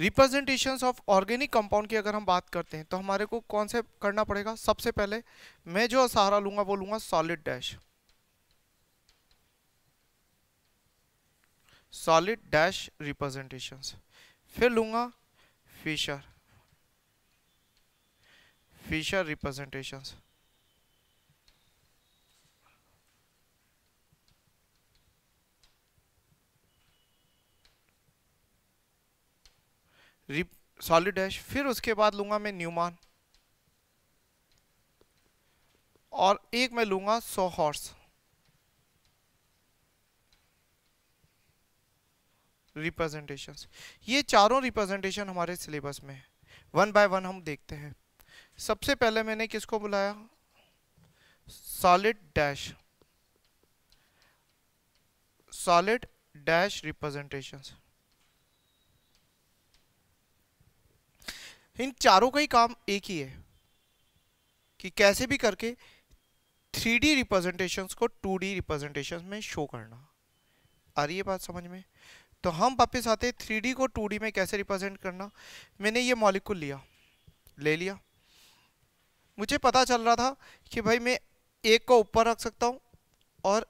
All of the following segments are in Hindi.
रिप्रेजेंटेशन ऑफ ऑर्गेनिक कंपाउंड की अगर हम बात करते हैं तो हमारे को कौन से करना पड़ेगा सबसे पहले मैं जो सहारा लूंगा वो लूंगा solid dash solid dash representation फिर लूंगा Fischer Fischer representations solid dash फिर उसके बाद लूंगा मैं न्यूमान और एक मैं लूंगा सो हॉर्स रिप्रेजेंटेशन ये चारों रिप्रेजेंटेशन हमारे सिलेबस में है वन बाय वन हम देखते हैं सबसे पहले मैंने किसको बुलाया solid dash solid dash representations इन चारों का ही काम एक ही है कि कैसे भी करके थ्री डी रिप्रेजेंटेशन को टू डी रिप्रेजेंटेशन में शो करना आ रही है बात समझ में तो हम वापस आते थ्री डी को टू डी में कैसे रिप्रेजेंट करना मैंने ये मॉलिक्यूल लिया ले लिया मुझे पता चल रहा था कि भाई मैं एक को ऊपर रख सकता हूँ और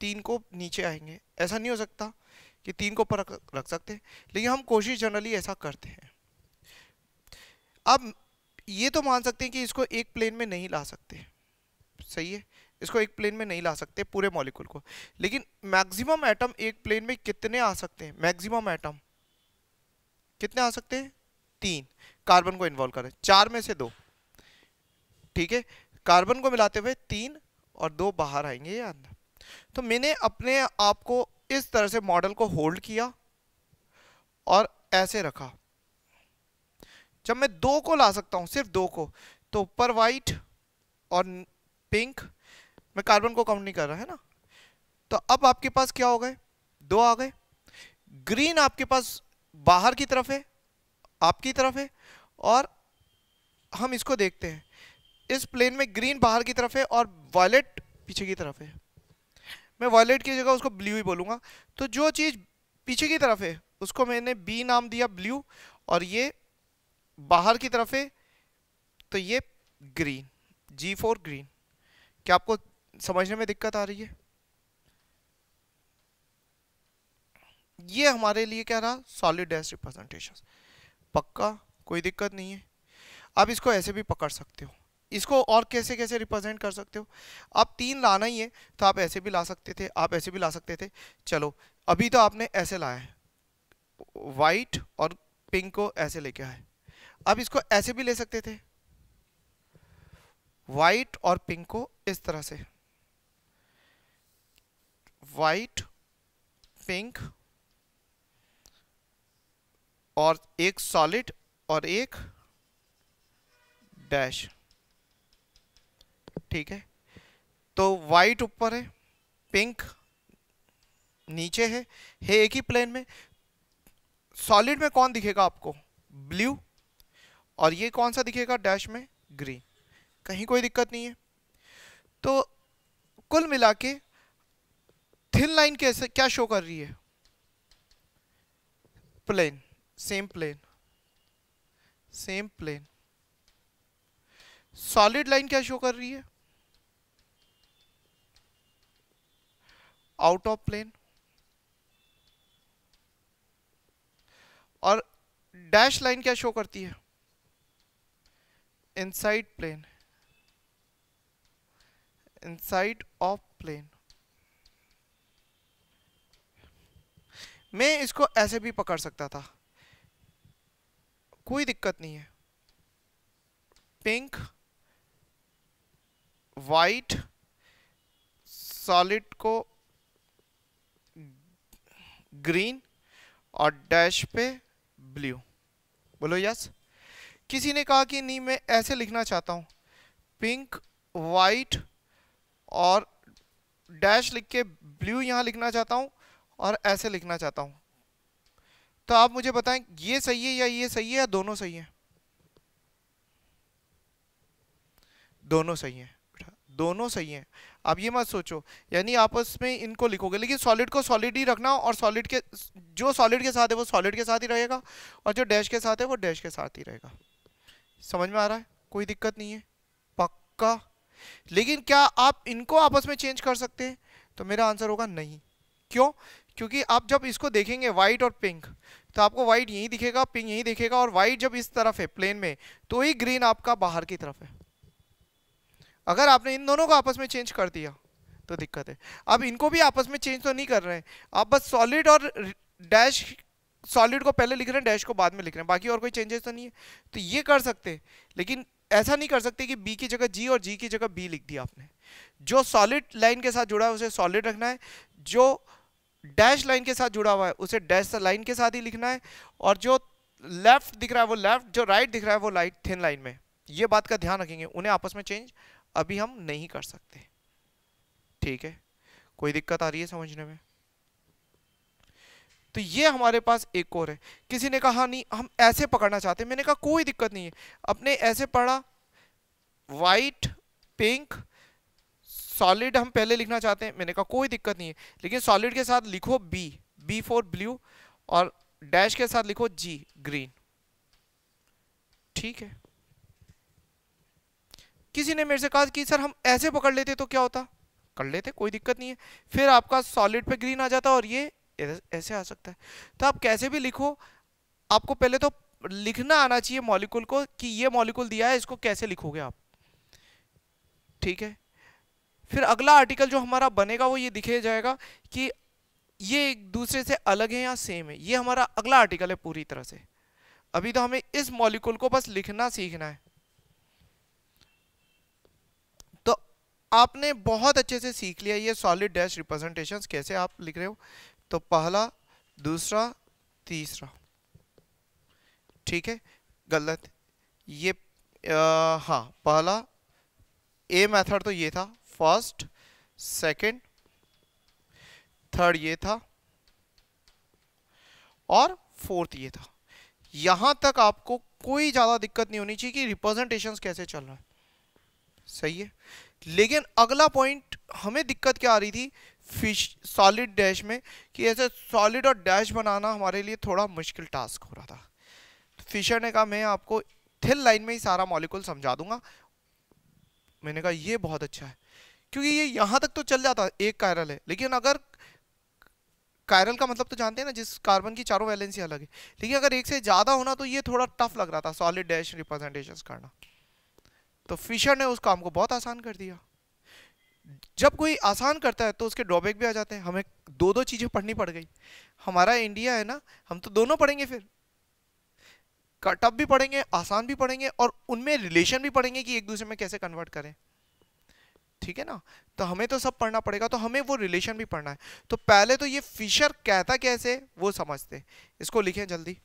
तीन को नीचे आएंगे ऐसा नहीं हो सकता कि तीन को ऊपर रख सकते लेकिन हम कोशिश जनरली ऐसा करते हैं अब ये तो मान सकते हैं कि इसको एक प्लेन में नहीं ला सकते सही है इसको एक प्लेन में नहीं ला सकते पूरे मॉलिक्यूल को लेकिन मैक्सिमम एटम एक प्लेन में कितने आ सकते हैं मैक्सिमम एटम कितने आ सकते हैं तीन कार्बन को इन्वॉल्व करें चार में से दो ठीक है कार्बन को मिलाते हुए तीन और दो बाहर आएंगे या अंदर तो मैंने अपने आप को इस तरह से मॉडल को होल्ड किया और ऐसे रखा जब मैं दो को ला सकता हूँ सिर्फ दो को तो ऊपर वाइट और पिंक मैं कार्बन को काउंट नहीं कर रहा है ना तो अब आपके पास क्या हो गए दो आ गए ग्रीन आपके पास बाहर की तरफ है आपकी तरफ है और हम इसको देखते हैं इस प्लेन में ग्रीन बाहर की तरफ है और वायलेट पीछे की तरफ है मैं वायलेट की जगह उसको ब्लू ही बोलूँगा तो जो चीज़ पीछे की तरफ है उसको मैंने बी नाम दिया ब्लू और ये बाहर की तरफ है तो ये ग्रीन जी फोर ग्रीन क्या आपको समझने में दिक्कत आ रही है ये हमारे लिए क्या रहा सॉलिड डैश रिप्रेजेंटेशन पक्का कोई दिक्कत नहीं है आप इसको ऐसे भी पकड़ सकते हो इसको और कैसे कैसे रिप्रेजेंट कर सकते हो आप तीन लाना ही है तो आप ऐसे भी ला सकते थे आप ऐसे भी ला सकते थे चलो अभी तो आपने ऐसे लाया है वाइट और पिंक को ऐसे लेके आए अब इसको ऐसे भी ले सकते थे वाइट और पिंक को इस तरह से वाइट पिंक और एक सॉलिड और एक डैश ठीक है तो वाइट ऊपर है पिंक नीचे है है एक ही प्लेन में सॉलिड में कौन दिखेगा आपको ब्लू और ये कौन सा दिखेगा डैश में ग्रीन कहीं कोई दिक्कत नहीं है तो कुल मिला के थिन लाइन कैसे क्या शो कर रही है plane same plane same plane solid line क्या शो कर रही है आउट ऑफ प्लेन और डैश लाइन क्या शो करती है inside plane inside of plane मैं इसको ऐसे भी पकड़ सकता था कोई दिक्कत नहीं है पिंक वाइट सॉलिड को ग्रीन और डैश पे ब्लू बोलो यस किसी ने कहा कि नहीं मैं ऐसे लिखना चाहता हूँ पिंक वाइट और डैश लिख के ब्लू यहाँ लिखना चाहता हूँ और ऐसे लिखना चाहता हूँ तो आप मुझे बताएं ये सही है या ये सही है या दोनों सही है दोनों सही है दोनों सही हैं आप ये मत सोचो यानी आपस में इनको लिखोगे लेकिन सॉलिड को सॉलिड ही रखना और सॉलिड के जो सॉलिड के साथ है वो सॉलिड के साथ ही रहेगा और जो डैश के साथ है वो डैश के साथ ही रहेगा समझ में आ रहा है कोई दिक्कत नहीं है पक्का लेकिन क्या आप इनको आपस में चेंज कर सकते हैं तो मेरा आंसर होगा नहीं क्यों क्योंकि आप जब इसको देखेंगे वाइट और पिंक तो आपको वाइट यही दिखेगा पिंक यही दिखेगा और वाइट जब इस तरफ है प्लेन में तो ही ग्रीन आपका बाहर की तरफ है अगर आपने इन दोनों को आपस में चेंज कर दिया तो दिक्कत है अब इनको भी आपस में चेंज तो नहीं कर रहे हैं आप बस सॉलिड और डैश सॉलिड को पहले लिख रहे हैं डैश को बाद में लिख रहे हैं बाकी और कोई चेंजेस तो नहीं है तो ये कर सकते लेकिन ऐसा नहीं कर सकते कि बी की जगह जी और जी की जगह बी लिख दिया आपने जो सॉलिड लाइन के साथ जुड़ा है उसे सॉलिड रखना है जो डैश लाइन के साथ जुड़ा हुआ है उसे डैश लाइन के साथ ही लिखना है और जो लेफ्ट दिख रहा है वो लेफ्ट जो राइट दिख रहा है वो लाइट थिन लाइन में ये बात का ध्यान रखेंगे उन्हें आपस में चेंज अभी हम नहीं कर सकते ठीक है कोई दिक्कत आ रही है समझने में तो ये हमारे पास एक और है किसी ने कहा नहीं हम ऐसे पकड़ना चाहते मैंने कहा कोई दिक्कत नहीं है अपने ऐसे पढ़ा वाइट पिंक सॉलिड हम पहले लिखना चाहते हैं मैंने कहा कोई दिक्कत नहीं है लेकिन सॉलिड के साथ लिखो बी बी फॉर ब्लू और डैश के साथ लिखो जी ग्रीन ठीक है किसी ने मेरे से कहा कि सर हम ऐसे पकड़ लेते तो क्या होता कर लेते कोई दिक्कत नहीं है फिर आपका सॉलिड पे ग्रीन आ जाता और ये ऐसे आ सकता है तो आप कैसे भी लिखो आपको पहले तो लिखना आना चाहिए मॉलिक्यूल को कि ये मॉलिक्यूल दिया है इसको कैसे लिखोगे आप ठीक है फिर अगला आर्टिकल जो हमारा बनेगा वो ये दिखे जाएगा कि ये एक दूसरे से अलग है या सेम है ये हमारा अगला आर्टिकल है पूरी तरह से अभी तो हमें इस मॉलिक्यूल को बस लिखना सीखना है तो आपने बहुत अच्छे से सीख लिया ये सॉलिड डैश रिप्रेजेंटेशंस कैसे आप लिख रहे हो तो पहला दूसरा तीसरा ठीक है गलत ये आ, हाँ पहला ए मेथड तो ये था फर्स्ट सेकंड थर्ड ये था और फोर्थ ये था यहां तक आपको कोई ज्यादा दिक्कत नहीं होनी चाहिए कि रिप्रेजेंटेशंस कैसे चल रहा है सही है लेकिन अगला पॉइंट हमें दिक्कत क्या आ रही थी फिश सॉलिड डैश में कि ऐसे सॉलिड और डैश बनाना हमारे लिए थोड़ा मुश्किल टास्क हो रहा था फिशर ने कहा मैं आपको थिल लाइन में ही सारा मॉलिक्यूल समझा दूंगा मैंने कहा ये बहुत अच्छा है क्योंकि ये यहाँ तक तो चल जाता एक कायरल है लेकिन अगर कायरल का मतलब तो जानते हैं ना जिस कार्बन की चारों वैलेंसी अलग है लेकिन अगर एक से ज़्यादा होना तो ये थोड़ा टफ लग रहा था सॉलिड डैश रिप्रेजेंटेशन करना तो फिशर ने उस काम को बहुत आसान कर दिया जब कोई आसान करता है तो उसके ड्रॉबैक भी आ जाते हैं हमें दो दो चीज़ें पढ़नी पड़ गई हमारा इंडिया है ना हम तो दोनों पढ़ेंगे फिर कटअप भी पढ़ेंगे आसान भी पढ़ेंगे और उनमें रिलेशन भी पढ़ेंगे कि एक दूसरे में कैसे कन्वर्ट करें ठीक है ना तो हमें तो सब पढ़ना पड़ेगा तो हमें वो रिलेशन भी पढ़ना है तो पहले तो ये फिशर कहता कैसे वो समझते इसको लिखें जल्दी